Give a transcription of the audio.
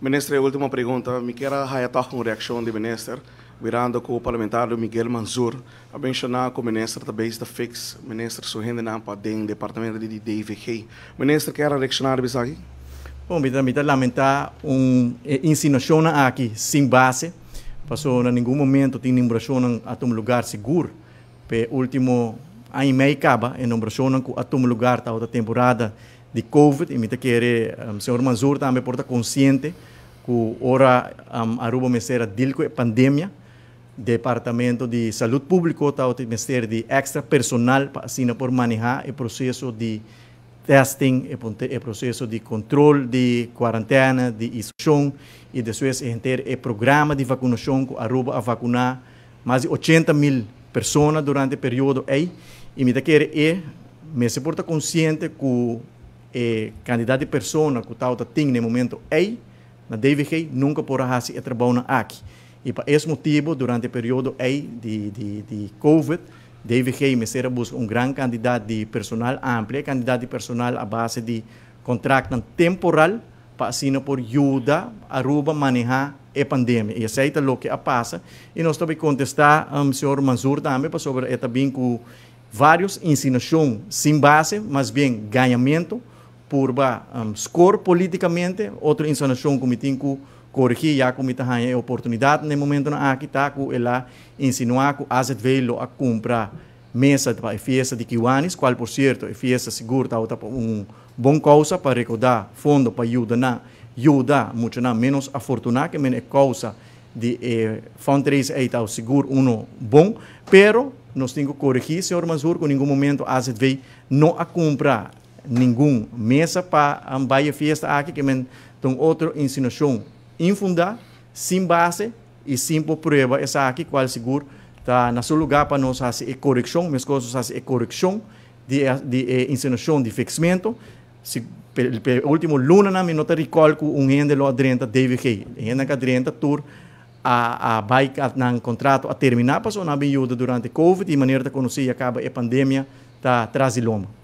a última pergunta. Me quero raiatar com a reação do ministro, virando com o parlamentar Miguel Manzur, a mencionar que o ministro também está fixo, o ministro sorrindo dentro do departamento de DVG. Ministro, quer reaccionar isso aqui? Bom, me está lamentar um eh, insinuação aqui sem base, passou em nenhum momento tem insinuação a um lugar seguro, Pelo último ano e meio acaba, insinuação a um lugar da temporada, de COVID e me quer um, senhor Mansur também porta consciente que ora um, Aruba mesera dilco é pandemia Departamento de Saúde Pública está o mesera de extra personal para assim por manejar o processo de testing, o processo de controle de quarentena, de isolação e depois ter o programa de vacinação que Aruba a vacinar mais de 80 mil pessoas durante o período aí e me quer é eh, me se porta consciente que é, candidato candidata persona que está tem no momento é na DVG nunca por raça é aqui e para esse motivo durante o período é de, de, de COVID DVG mesera busca um grande candidato de personal amplo candidato de personal à base de contrato temporal para sino por ajuda a manejar a pandemia e aceita o que a passa e nós também contestamos ao ah, senhor Mansur também sobre esta com vários ensinações sem base mas bem ganhamento por ba um, score politicamente outro insanação comitin que corrigir já com muita hanha oportunidade nesse momento na aqui tá lá ela insinuar ku aset velo a compra mesa de fiesta de Kiwanis, qual por certo a fiesta segura tá um bom causa para recordar fundo para ajuda na ajuda muito na menos afortunado que menos é causa de eh, fundraise aí tá seguro um bom, pero nós temos que corrigir, senhor Mazur, que em nenhum momento a AZV não a comprar nenhum mesa para a baia fiesta aqui que tem tem outra ensinação infunda sem base e sem prova essa aqui qual seguro tá no seu lugar para nós fazer correção mas coisas fazer correção eh, de de ensinação de fixamento se per, per último luna na nota, recalco um rende lo adrenta deve que rende que adrenta tur a a bike na contrato a terminar passou na ajuda durante covid de maneira que conhecia acaba a pandemia tá traziloma